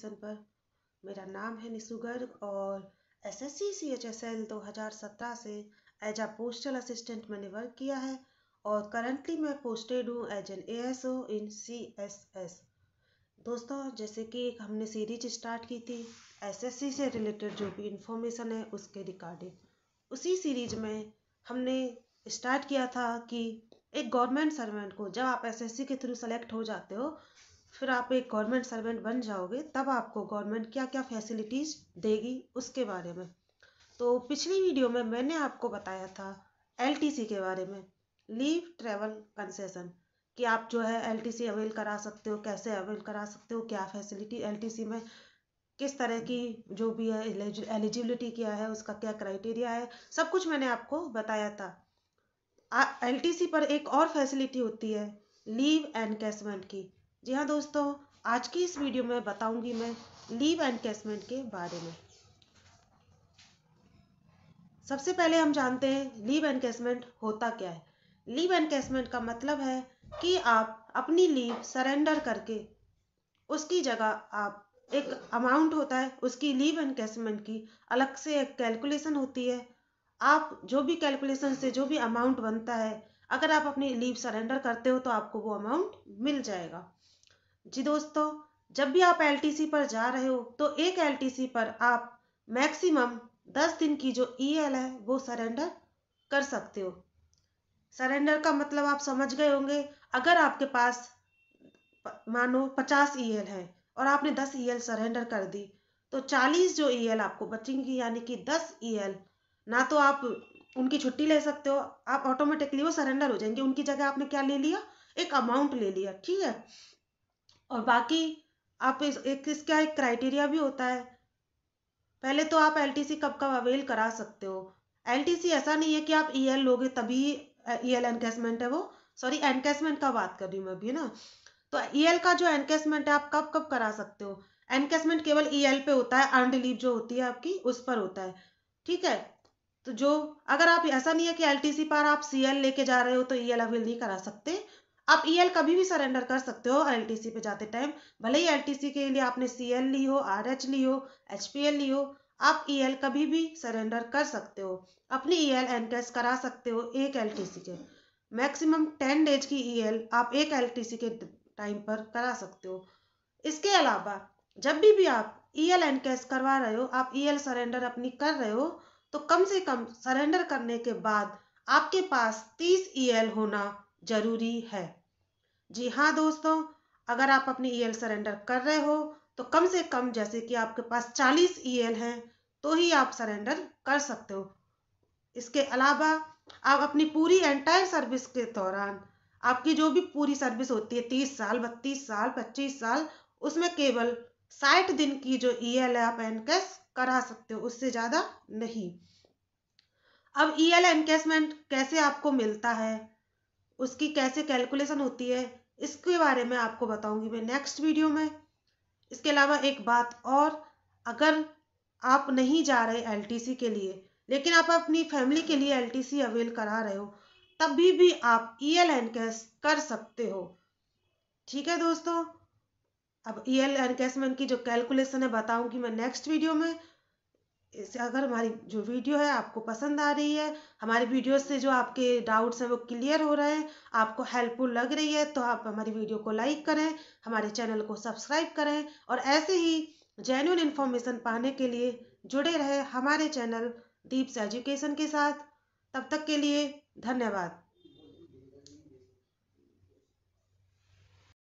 station पर मेरा नाम है निशु गर्ग और S S C C H S L दो हज़ार सत्रह से एज आ पोस्टल असिस्टेंट मैंने वर्क किया है और करंटली मैं पोस्टेड हूँ as an A S O in C S S दोस्तों जैसे कि एक हमने सीरीज स्टार्ट की थी एस एस सी से रिलेटेड जो भी इंफॉर्मेशन है उसके रिकॉर्डिंग उसी सीरीज में हमने स्टार्ट किया था कि एक गवर्नमेंट सर्वेंट को जब आप एस एस सी के थ्रू सेलेक्ट हो जाते हो फिर आप एक गवर्नमेंट सर्वेंट बन जाओगे तब आपको गवर्नमेंट क्या क्या फैसिलिटीज़ देगी उसके बारे में तो पिछली वीडियो में मैंने आपको बताया था एलटीसी के बारे में लीव ट्रेवल कंसेशन कि आप जो है एलटीसी अवेल करा सकते हो कैसे अवेल करा सकते हो क्या फैसिलिटी एलटीसी में किस तरह की जो भी है एलिजिबिलिटी क्या है उसका क्या क्राइटेरिया है सब कुछ मैंने आपको बताया था एल पर एक और फैसिलिटी होती है लीव एनकेसमेंट की जी हाँ दोस्तों आज की इस वीडियो में बताऊंगी मैं लीव एनकेसमेंट के बारे में सबसे पहले हम जानते हैं लीव एनकेसमेंट होता क्या है लीव एनकेसमेंट का मतलब है कि आप अपनी लीव सरेंडर करके उसकी जगह आप एक अमाउंट होता है उसकी लीव एनकेसमेंट की अलग से एक कैलकुलेशन होती है आप जो भी कैलकुलेशन से जो भी अमाउंट बनता है अगर आप अपनी लीव सरेंडर करते हो तो आपको वो अमाउंट मिल जाएगा जी दोस्तों जब भी आप एल पर जा रहे हो तो एक एल पर आप मैक्सिमम दस दिन की जो एल e है वो सरेंडर कर सकते हो सरेंडर का मतलब आप समझ गए होंगे अगर आपके पास मानो पचास एल e है और आपने दस एल e सरेंडर कर दी तो चालीस जो एल आपको बचेंगी यानी कि दस एल ना तो आप उनकी छुट्टी ले सकते हो आप ऑटोमेटिकली वो सरेंडर हो जाएंगे उनकी जगह आपने क्या ले लिया एक अमाउंट ले लिया ठीक है और बाकी आप इस एक इसका एक क्राइटेरिया भी होता है पहले तो आप एलटीसी कब कब अवेल करा सकते हो एलटीसी ऐसा नहीं है कि आप ई e लोगे तभी ई एल e है वो सॉरी एनकेसमेंट का बात कर रही हूँ मैं अभी ना तो ई e का जो एनकेसमेंट है आप कब कब करा सकते हो एनकेसमेंट केवल ई पे होता है अर्न लीव जो होती है आपकी उस पर होता है ठीक है तो जो अगर आप ऐसा नहीं है कि एलटीसी पर आप सी लेके जा रहे हो तो ई अवेल नहीं करा सकते आप ई e कभी भी सरेंडर कर सकते हो एल पे जाते टाइम भले ही एल के लिए आपने सी ली हो आर ली हो एच ली हो आप ई e कभी भी सरेंडर कर सकते हो अपनी ई e एल करा सकते हो एक एल के मैक्सिमम टेन डेज की ई आप एक एल के टाइम पर करा सकते हो इसके अलावा जब भी भी आप ई एल करवा रहे हो आप ई सरेंडर अपनी कर रहे हो तो कम से कम सरेंडर करने के बाद आपके पास तीस ई होना ज़रूरी है जी हाँ दोस्तों अगर आप अपनी ई e सरेंडर कर रहे हो तो कम से कम जैसे कि आपके पास 40 ई e हैं तो ही आप सरेंडर कर सकते हो इसके अलावा आप अपनी पूरी एंटायर सर्विस के दौरान आपकी जो भी पूरी सर्विस होती है तीस साल बत्तीस साल पच्चीस साल उसमें केवल साठ दिन की जो ई एल है आप एनकेस करा सकते हो उससे ज़्यादा नहीं अब ई एल एनकेसमेंट कैसे आपको मिलता है उसकी कैसे कैलकुलेशन होती है इसके बारे में आपको बताऊंगी मैं नेक्स्ट वीडियो में इसके अलावा एक बात और अगर आप नहीं जा रहे एल के लिए लेकिन आप अपनी फैमिली के लिए एल अवेल करा रहे हो तभी भी आप ई एल कैश कर सकते हो ठीक है दोस्तों अब ई e एल में इनकी जो कैलकुलेशन है बताऊंगी मैं नेक्स्ट वीडियो में इस अगर हमारी जो वीडियो है आपको पसंद आ रही है हमारी वीडियो से जो आपके डाउट्स हैं वो क्लियर हो रहे हैं आपको हेल्पफुल लग रही है तो आप हमारी वीडियो को लाइक करें हमारे चैनल को सब्सक्राइब करें और ऐसे ही जेन्यून इन्फॉर्मेशन पाने के लिए जुड़े रहे हमारे चैनल दीप्स एजुकेशन के साथ तब तक के लिए धन्यवाद